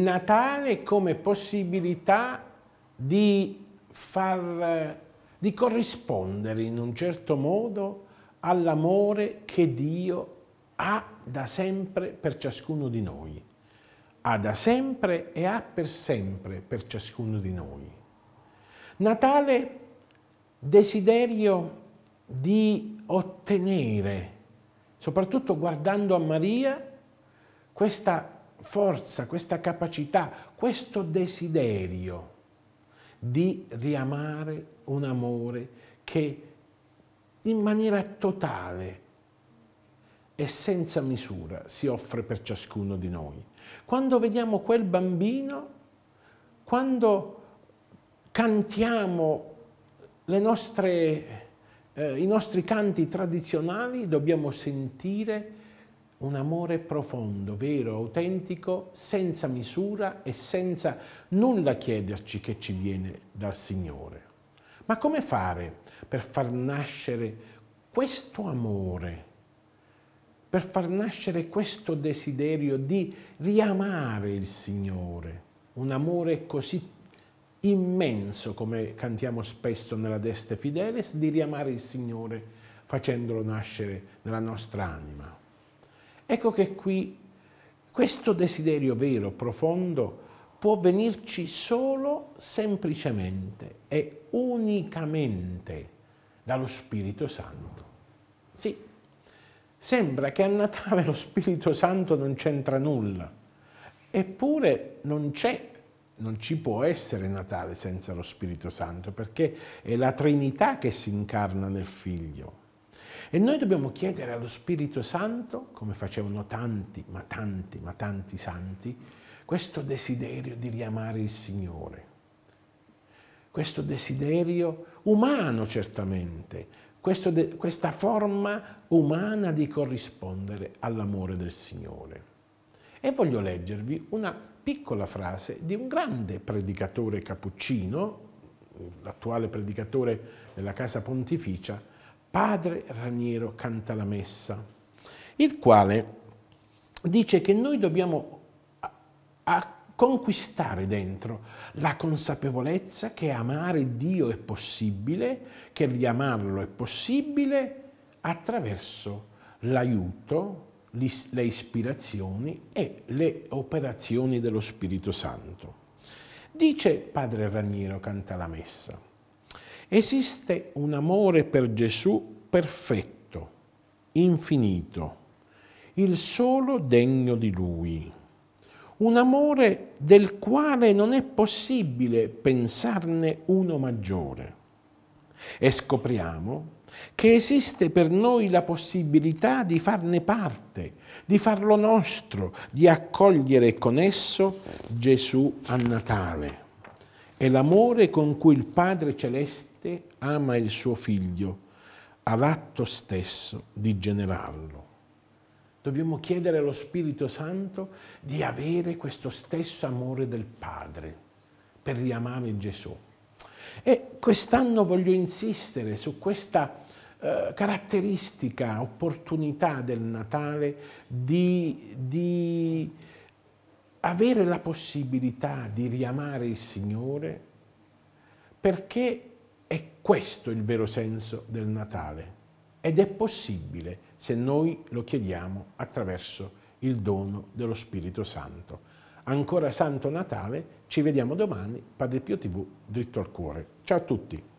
Natale come possibilità di, far, di corrispondere in un certo modo all'amore che Dio ha da sempre per ciascuno di noi. Ha da sempre e ha per sempre per ciascuno di noi. Natale, desiderio di ottenere, soprattutto guardando a Maria, questa forza, questa capacità, questo desiderio di riamare un amore che in maniera totale e senza misura si offre per ciascuno di noi. Quando vediamo quel bambino, quando cantiamo nostre, eh, i nostri canti tradizionali, dobbiamo sentire un amore profondo, vero, autentico, senza misura e senza nulla chiederci che ci viene dal Signore. Ma come fare per far nascere questo amore, per far nascere questo desiderio di riamare il Signore, un amore così immenso, come cantiamo spesso nella Deste Fidelis, di riamare il Signore facendolo nascere nella nostra anima. Ecco che qui questo desiderio vero, profondo, può venirci solo semplicemente e unicamente dallo Spirito Santo. Sì, sembra che a Natale lo Spirito Santo non c'entra nulla, eppure non c'è non ci può essere Natale senza lo Spirito Santo, perché è la Trinità che si incarna nel Figlio. E noi dobbiamo chiedere allo Spirito Santo, come facevano tanti, ma tanti, ma tanti santi, questo desiderio di riamare il Signore, questo desiderio umano certamente, de, questa forma umana di corrispondere all'amore del Signore. E voglio leggervi una piccola frase di un grande predicatore cappuccino, l'attuale predicatore della casa pontificia, padre Raniero canta la messa, il quale dice che noi dobbiamo conquistare dentro la consapevolezza che amare Dio è possibile, che riamarlo è possibile attraverso l'aiuto, le ispirazioni e le operazioni dello Spirito Santo. Dice padre Raniero canta la messa. Esiste un amore per Gesù perfetto, infinito, il solo degno di Lui. Un amore del quale non è possibile pensarne uno maggiore. E scopriamo che esiste per noi la possibilità di farne parte, di farlo nostro, di accogliere con esso Gesù a Natale. È l'amore con cui il Padre Celeste ama il suo figlio, all'atto stesso di generarlo. Dobbiamo chiedere allo Spirito Santo di avere questo stesso amore del Padre per riamare Gesù. E quest'anno voglio insistere su questa eh, caratteristica, opportunità del Natale di, di avere la possibilità di riamare il Signore perché è questo il vero senso del Natale ed è possibile se noi lo chiediamo attraverso il dono dello Spirito Santo. Ancora Santo Natale, ci vediamo domani, Padre Pio TV, dritto al cuore. Ciao a tutti!